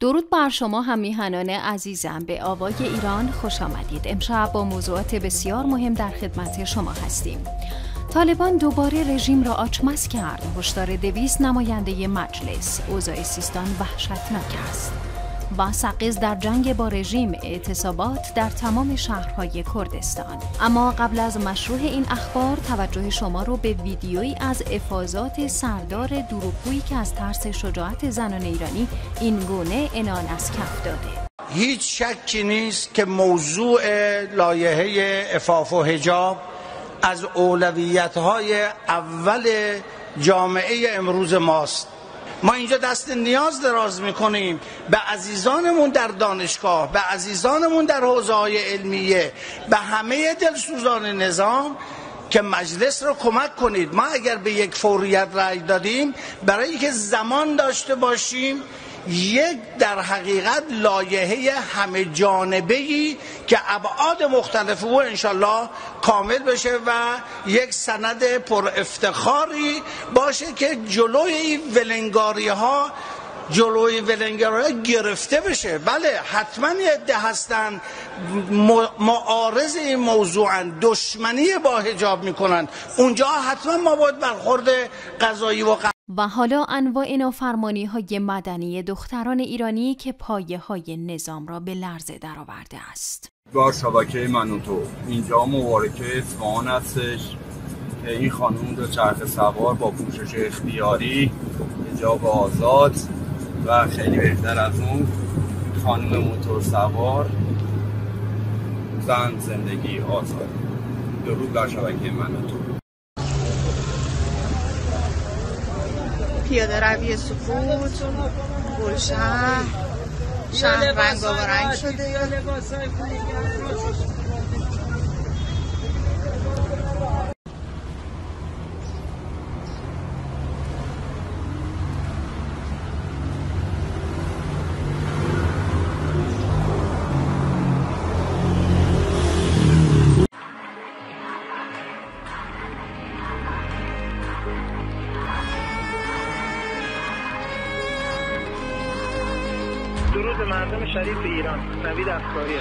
درود بر شما هم عزیزم به آوای ایران خوش آمدید امشب با موضوعات بسیار مهم در خدمت شما هستیم طالبان دوباره رژیم را آچمس کرد هشدار دویست نماینده مجلس اوضاع سیستان وحشتناک است و سقز در جنگ با رژیم اعتصابات در تمام شهرهای کردستان اما قبل از مشروع این اخبار توجه شما رو به ویدیویی از افاظات سردار دروپویی که از ترس شجاعت زنان ایرانی این گونه انان از کف داده هیچ شکی نیست که موضوع لایحه افاف و حجاب از اولویت های اول جامعه امروز ماست ما اینجا دست نیاز دراز میکنیم به عزیزانمون در دانشگاه به عزیزانمون در حوزه های علمیه به همه دلسوزان نظام که مجلس رو کمک کنید ما اگر به یک فوریت رأی دادیم برای که زمان داشته باشیم یک در حقیقت لایحه همه جانبه که ابعاد مختلف او انشالله کامل بشه و یک سند پر افتخاری باشه که جلوی این ولنگاری ها جلوی ولنگاری گرفته بشه بله حتما عده هستن معارض این موضوعن دشمنی با حجاب میکنن اونجا حتما ما باید برخورد قضایی و و حالا انواع نافرمانی های مدنی دختران ایرانی که پایه های نظام را به لرزه درآورده است با شبکه منوتو اینجا مبارکه اصفهان هستش که این خانم دو چرخ سوار با پوشش اختیاری با آزاد و خیلی بهتر از اون خانم موتور سوار زن زندگی آزاد درود بر شبکه منوتو پیاده روی سکوت گلشه شهر رنگ و رنگ شده درود مردم شریف ایران نوید افکاری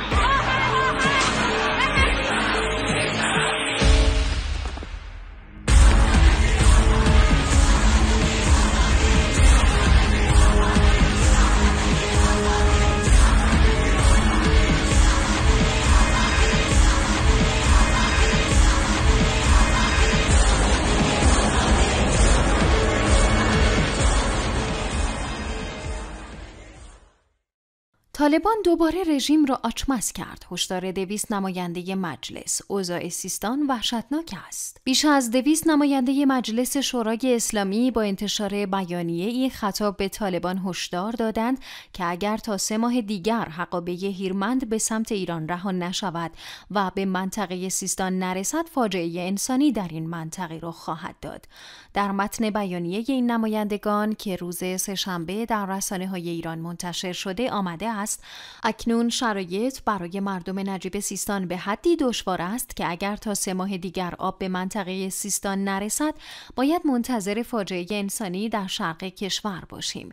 طالبان دوباره رژیم را آچمس کرد. هشدار دویست نماینده مجلس اوضاع سیستان وحشتناک است. بیش از دویست نماینده مجلس شورای اسلامی با انتشار بیانیه ای خطاب به طالبان هشدار دادند که اگر تا سه ماه دیگر حقابه هیرمند به سمت ایران رها نشود و به منطقه سیستان نرسد فاجعه انسانی در این منطقه را خواهد داد. در متن بیانیه این نمایندگان که روز سهشنبه در رسانه ایران منتشر شده آمده است اکنون شرایط برای مردم نجیب سیستان به حدی دشوار است که اگر تا سه ماه دیگر آب به منطقه سیستان نرسد باید منتظر فاجعه انسانی در شرق کشور باشیم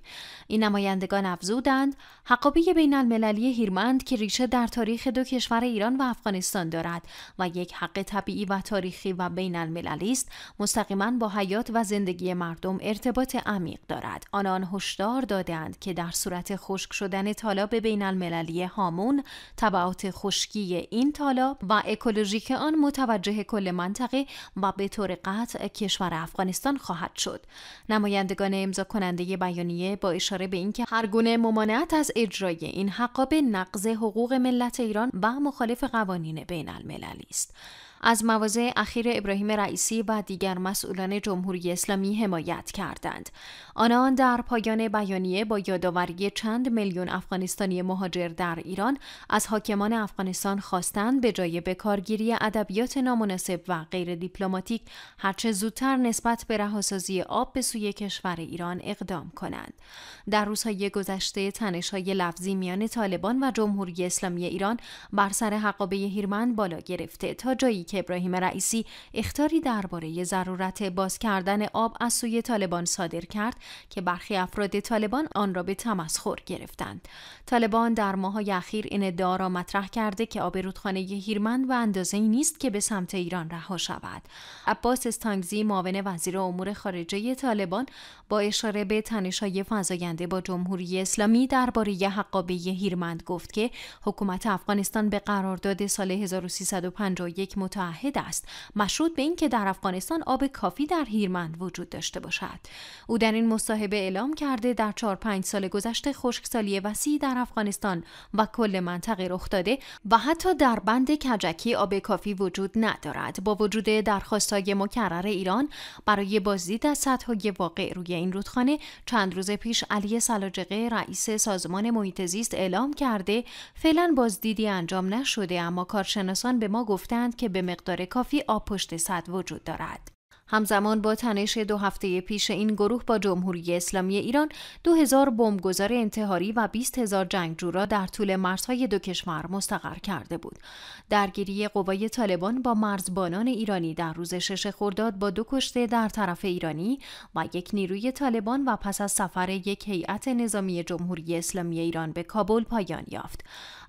این نمایندگان افزودند حقابی بین المللی هیرمند که ریشه در تاریخ دو کشور ایران و افغانستان دارد و یک حق طبیعی و تاریخی و بین المللی است مستقیما با حیات و زندگی مردم ارتباط عمیق دارد آنان هشدار دادند که در صورت خشک شدن طالاب بین المللی هامون طبعات خشکی این تالاب و اکولوژیک آن متوجه کل منطقه و به طور قطع کشور افغانستان خواهد شد نمایندگان امضا کننده بیانیه با اشاره به اینکه هرگونه ممانعت از اجرای این حقابه نقض حقوق ملت ایران و مخالف قوانین بین المللی است از مواضع اخیر ابراهیم رئیسی و دیگر مسئولان جمهوری اسلامی حمایت کردند. آنان در پایان بیانیه با یادآوری چند میلیون افغانستانی مهاجر در ایران از حاکمان افغانستان خواستند به جای بکارگیری ادبیات نامناسب و غیر دیپلماتیک هرچه زودتر نسبت به رهاسازی آب به سوی کشور ایران اقدام کنند. در روزهای گذشته تنش‌های لفظی میان طالبان و جمهوری اسلامی ایران بر سر حقابه هیرمند بالا گرفته تا جایی که ابراهیم رئیسی اختاری درباره ضرورت باز کردن آب از سوی طالبان صادر کرد که برخی افراد طالبان آن را به تمسخر گرفتند طالبان در ماههای اخیر این ادعا را مطرح کرده که آب رودخانه هیرمند و اندازه ای نیست که به سمت ایران رها شود عباس استانگزی معاون وزیر امور خارجه طالبان با اشاره به تنشهای فزاینده با جمهوری اسلامی درباره حقابه هیرمند گفت که حکومت افغانستان به قرارداد سال 1351 متعهد است مشروط به اینکه در افغانستان آب کافی در هیرمند وجود داشته باشد او در این مصاحبه اعلام کرده در چهار پنج سال گذشته خشکسالی وسیع در افغانستان و کل منطقه رخ داده و حتی در بند کجکی آب کافی وجود ندارد با وجود درخواستهای مکرر ایران برای بازدید از سطح واقع روی این رودخانه چند روز پیش علی سلاجقه رئیس سازمان محیط زیست اعلام کرده فعلا بازدیدی انجام نشده اما کارشناسان به ما گفتند که به مقدار کافی آب پشت صد وجود دارد. همزمان با تنش دو هفته پیش این گروه با جمهوری اسلامی ایران 2000 بمبگذار انتحاری و 20 هزار جنگجو را در طول مرزهای دو کشور مستقر کرده بود. درگیری قوای طالبان با مرزبانان ایرانی در روز شش خورداد با دو کشته در طرف ایرانی و یک نیروی طالبان و پس از سفر یک هیئت نظامی جمهوری اسلامی ایران به کابل پایان یافت.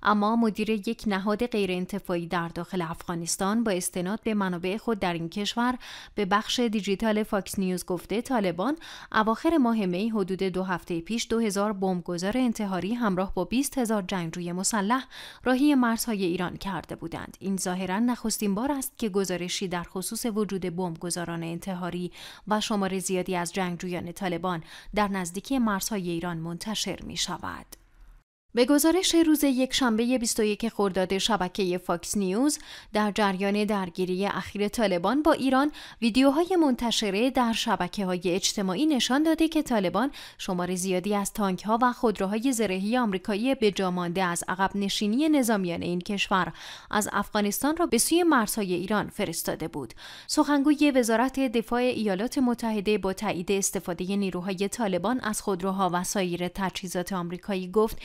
اما مدیر یک نهاد غیرانتفاعی در داخل افغانستان با استناد به منابع خود در این کشور به بخش دیجیتال فاکس نیوز گفته طالبان اواخر ماه می حدود دو هفته پیش 2000 بمبگذار انتحاری همراه با 20 هزار جنگجوی مسلح راهی مرزهای ایران کرده بودند این ظاهرا نخستین بار است که گزارشی در خصوص وجود بمبگذاران انتحاری و شمار زیادی از جنگجویان طالبان در نزدیکی مرزهای ایران منتشر می شود. به گزارش روز یک شنبه 21 خرداد شبکه فاکس نیوز در جریان درگیری اخیر طالبان با ایران ویدیوهای منتشره در شبکه های اجتماعی نشان داده که طالبان شمار زیادی از تانک ها و خودروهای زرهی آمریکایی به جامانده از عقب نشینی نظامیان این کشور از افغانستان را به سوی مرزهای ایران فرستاده بود سخنگوی وزارت دفاع ایالات متحده با تایید استفاده نیروهای طالبان از خودروها و سایر تجهیزات آمریکایی گفت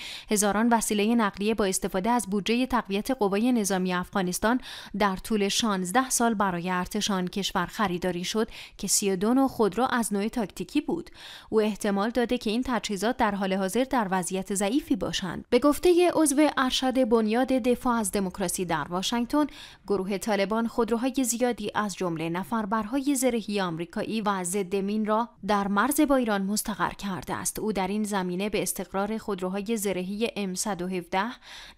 هزاران وسیله نقلیه با استفاده از بودجه تقویت قوای نظامی افغانستان در طول 16 سال برای ارتش آن کشور خریداری شد که 32 نوع خودرو از نوع تاکتیکی بود او احتمال داده که این تجهیزات در حال حاضر در وضعیت ضعیفی باشند به گفته عضو ارشد بنیاد دفاع از دموکراسی در واشنگتن گروه طالبان خودروهای زیادی از جمله نفربرهای زرهی آمریکایی و ضد مین را در مرز با ایران مستقر کرده است او در این زمینه به استقرار خودروهای زرهی M117،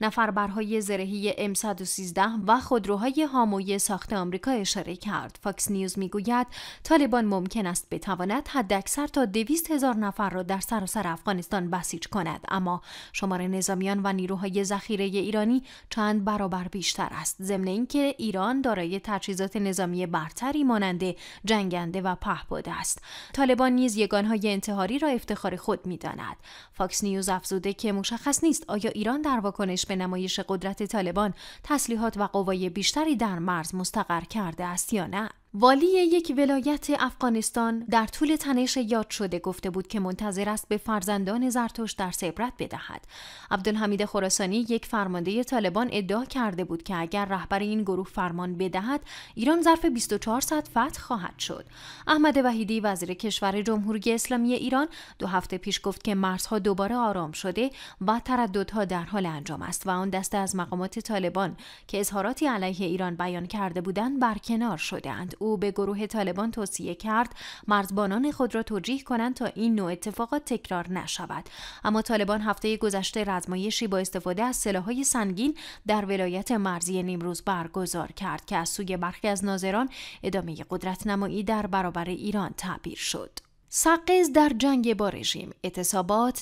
نفربرهای زرهی M113 و خودروهای هاموی ساخت آمریکا اشاره کرد. فاکس نیوز میگوید طالبان ممکن است بتواند حداکثر تا 200 هزار نفر را در سراسر افغانستان بسیج کند اما شمار نظامیان و نیروهای ذخیره ایرانی چند برابر بیشتر است. ضمن اینکه ایران دارای تجهیزات نظامی برتری مانند جنگنده و پهپاد است. طالبان نیز یگانهای انتحاری را افتخار خود میداند. فاکس نیوز افزوده که مشخص نیست آیا ایران در واکنش به نمایش قدرت طالبان تسلیحات و قوای بیشتری در مرز مستقر کرده است یا نه والی یک ولایت افغانستان در طول تنش یاد شده گفته بود که منتظر است به فرزندان زرتوش در عبرت بدهد. عبدالحمید خراسانی یک فرمانده طالبان ادعا کرده بود که اگر رهبر این گروه فرمان بدهد، ایران ظرف 24 ساعت فتح خواهد شد. احمد وحیدی وزیر کشور جمهوری اسلامی ایران دو هفته پیش گفت که مرزها دوباره آرام شده و ترددها در حال انجام است و آن دسته از مقامات طالبان که اظهاراتی علیه ایران بیان کرده بودند برکنار شدهاند. او به گروه طالبان توصیه کرد مرزبانان خود را توجیه کنند تا این نوع اتفاقات تکرار نشود اما طالبان هفته گذشته رزمایشی با استفاده از سلاحهای سنگین در ولایت مرزی نیمروز برگزار کرد که از سوی برخی از ناظران ادامه قدرت در برابر ایران تعبیر شد سقز در جنگ با رژیم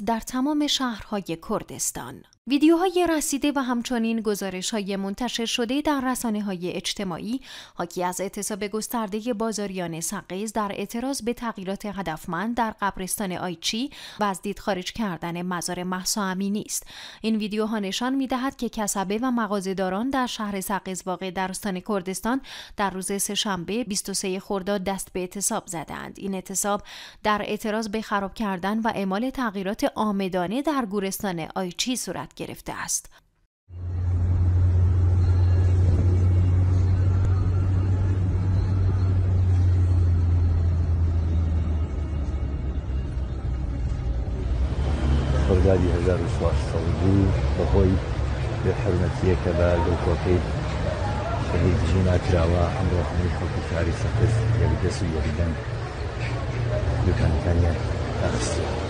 در تمام شهرهای کردستان ویدیوهای رسیده و همچنین گزارش های منتشر شده در رسانه های اجتماعی حاکی از اعتصاب گسترده بازاریان سقیز در اعتراض به تغییرات هدفمند در قبرستان آیچی و از دید خارج کردن مزار محسا امینی است این ویدیوها نشان میدهد که کسبه و مغازهداران در شهر سقیز واقع در استان کردستان در روز سهشنبه 23 خرداد دست به اعتصاب زدند این اعتصاب در اعتراض به خراب کردن و اعمال تغییرات آمدانه در گورستان آیچی صورت گرفته است. خردادی 1962 بەهۆی بێحرمەتیەکە بە دڵکۆکەی شەهیدژی ناکراوە ئەمڕۆ هەمووی خەڵکی شاری یا یەبدەس و یەبدەن دوکانەکانیان داخستیان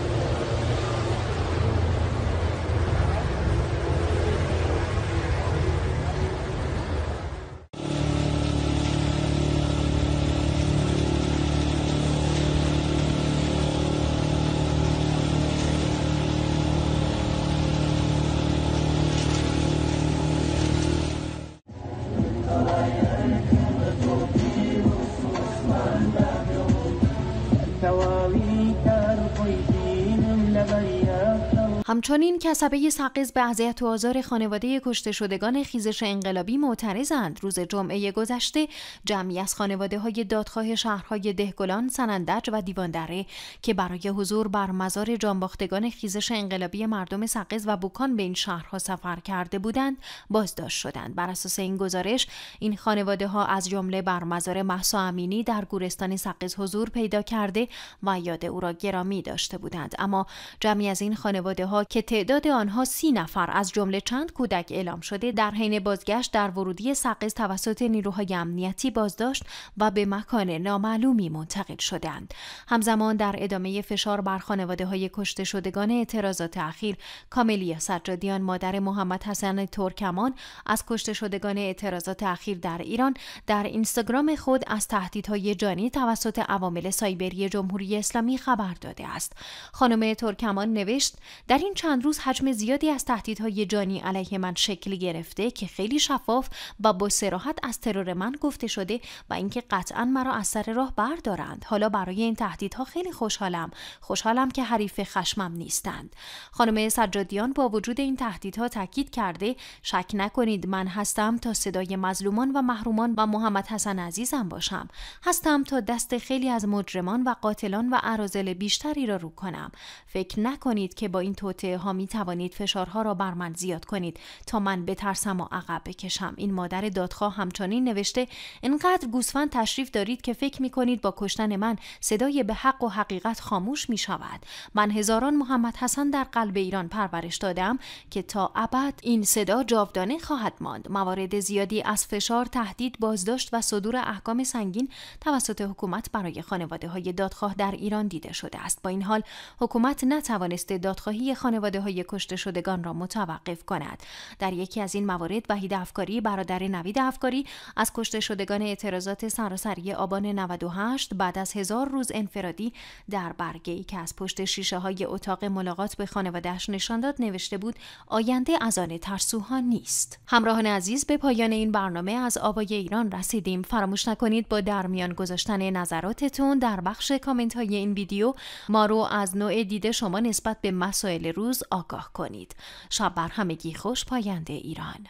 همچنین کسبه سقیز به اذیت و آزار خانواده کشته شدگان خیزش انقلابی معترضند روز جمعه گذشته جمعی از خانواده های دادخواه شهرهای دهگلان سنندج و دیواندره که برای حضور بر مزار جانباختگان خیزش انقلابی مردم سقیز و بوکان به این شهرها سفر کرده بودند بازداشت شدند بر اساس این گزارش این خانواده ها از جمله بر مزار محسا امینی در گورستان سقیز حضور پیدا کرده و یاد او را گرامی داشته بودند اما جمعی از این خانواده ها که تعداد آنها سی نفر از جمله چند کودک اعلام شده در حین بازگشت در ورودی سقز توسط نیروهای امنیتی بازداشت و به مکان نامعلومی منتقل شدند همزمان در ادامه فشار بر خانواده های کشته شدگان اعتراضات اخیر کاملیا سجادیان مادر محمد حسن ترکمان از کشته شدگان اعتراضات اخیر در ایران در اینستاگرام خود از تهدیدهای جانی توسط عوامل سایبری جمهوری اسلامی خبر داده است خانم ترکمان نوشت در این چند روز حجم زیادی از تهدیدهای جانی علیه من شکل گرفته که خیلی شفاف و با سراحت از ترور من گفته شده و اینکه قطعا مرا از سر راه بردارند حالا برای این تهدیدها خیلی خوشحالم خوشحالم که حریف خشمم نیستند خانم سجادیان با وجود این تهدیدها تاکید کرده شک نکنید من هستم تا صدای مظلومان و محرومان و محمد حسن عزیزم باشم هستم تا دست خیلی از مجرمان و قاتلان و عرازل بیشتری را رو کنم فکر نکنید که با این توت ها می توانید فشارها را بر من زیاد کنید تا من بترسم و عقب بکشم این مادر دادخواه همچنین نوشته انقدر گوسفند تشریف دارید که فکر می کنید با کشتن من صدای به حق و حقیقت خاموش می شود من هزاران محمد حسن در قلب ایران پرورش دادم که تا ابد این صدا جاودانه خواهد ماند موارد زیادی از فشار تهدید بازداشت و صدور احکام سنگین توسط حکومت برای خانواده های دادخواه در ایران دیده شده است با این حال حکومت نتوانسته دادخواهی خانواده های کشته شدگان را متوقف کند در یکی از این موارد وحید افکاری برادر نوید افکاری از کشته شدگان اعتراضات سراسری آبان 98 بعد از هزار روز انفرادی در برگه که از پشت شیشه های اتاق ملاقات به خانوادهش نشان داد نوشته بود آینده از آن ترسوها نیست همراهان عزیز به پایان این برنامه از آبای ایران رسیدیم فراموش نکنید با در گذاشتن نظراتتون در بخش کامنت های این ویدیو ما رو از نوع دید شما نسبت به مسائل روز آگاه کنید شب بر همگی خوش پاینده ایران